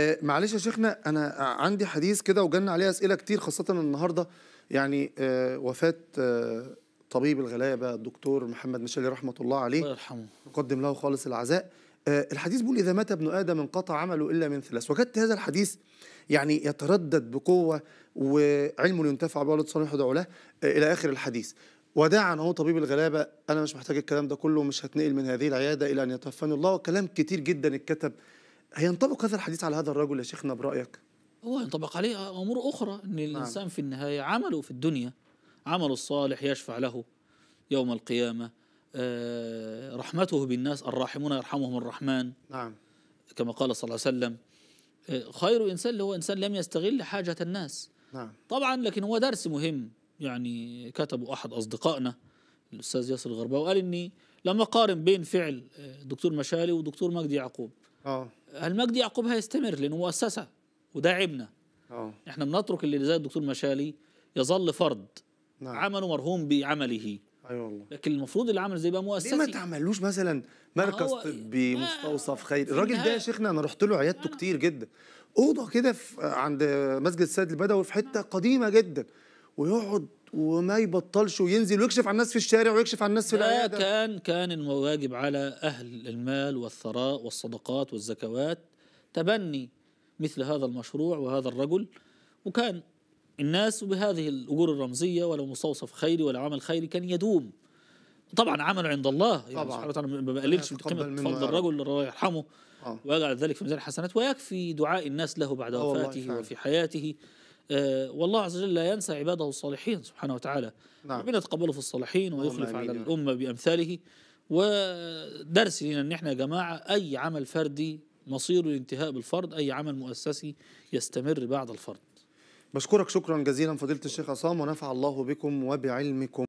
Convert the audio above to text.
آه، معلش يا شيخنا انا عندي حديث كده وجالنا عليه اسئله كتير خاصه النهارده يعني آه، وفاه آه، طبيب الغلابه الدكتور محمد مشالي رحمه الله عليه الله يرحمه نقدم له خالص العزاء الحديث بيقول اذا مات ابن ادم انقطع عمله الا من ثلاث وجدت هذا الحديث يعني يتردد بقوه وعلم ينتفع به ولا تصالح ودعوا له الى اخر الحديث وداعا اهو طبيب الغلابه انا مش محتاج الكلام ده كله مش هتنقل من هذه العياده الى ان يتوفاني الله وكلام كتير جدا اتكتب هينطبق هذا الحديث على هذا الرجل يا شيخنا برأيك؟ هو ينطبق عليه أمور أخرى أن نعم. الإنسان في النهاية عمله في الدنيا عمله الصالح يشفع له يوم القيامة آه، رحمته بالناس الراحمون يرحمهم الرحمن نعم كما قال صلى الله عليه وسلم آه، خير إنسان اللي هو إنسان لم يستغل حاجة الناس نعم طبعا لكن هو درس مهم يعني كتبه أحد أصدقائنا الأستاذ ياسر الغرباوي قال إني لما قارن بين فعل آه، دكتور مشالي ودكتور مجدي يعقوب اه المجد يعقوب هيستمر لانه مؤسسه وده عيبنا احنا بنترك اللي زي الدكتور مشالي يظل فرد نعم. عمله مرهون بعمله ايوه والله لكن المفروض اللي عمل زي بقى مؤسسي ليه ما تعملوش مثلا مركز طبي مستوصف خيري الراجل ده يا شيخنا انا رحت له عيادته نعم. كتير جدا اوضه كده عند مسجد السيد البدوي في حته نعم. قديمه جدا ويقعد وما يبطلش وينزل ويكشف عن الناس في الشارع ويكشف عن الناس في العياده كان كان الواجب على اهل المال والثراء والصدقات والزكوات تبني مثل هذا المشروع وهذا الرجل وكان الناس بهذه الأجور الرمزية ولا مستوصف خيري ولا عمل خيري كان يدوم طبعا عمله عند الله يعني طبعا سبحانه وتعالى ما بقللش من قيمة فضل الرجل الله يرحمه آه. ويجعل ذلك في ميزان الحسنات ويكفي دعاء الناس له بعد آه، وفاته وفي حياته آه، والله عز وجل لا ينسى عباده الصالحين سبحانه وتعالى نعم ربنا يتقبله في الصالحين ويخلف على الأمة بأمثاله ودرس لنا أن احنا يا جماعة أي عمل فردي مصيره الانتهاء بالفرد أي عمل مؤسسي يستمر بعد الفرد بشكرك شكرا جزيلا فضيلة الشيخ عصام ونفع الله بكم وبعلمكم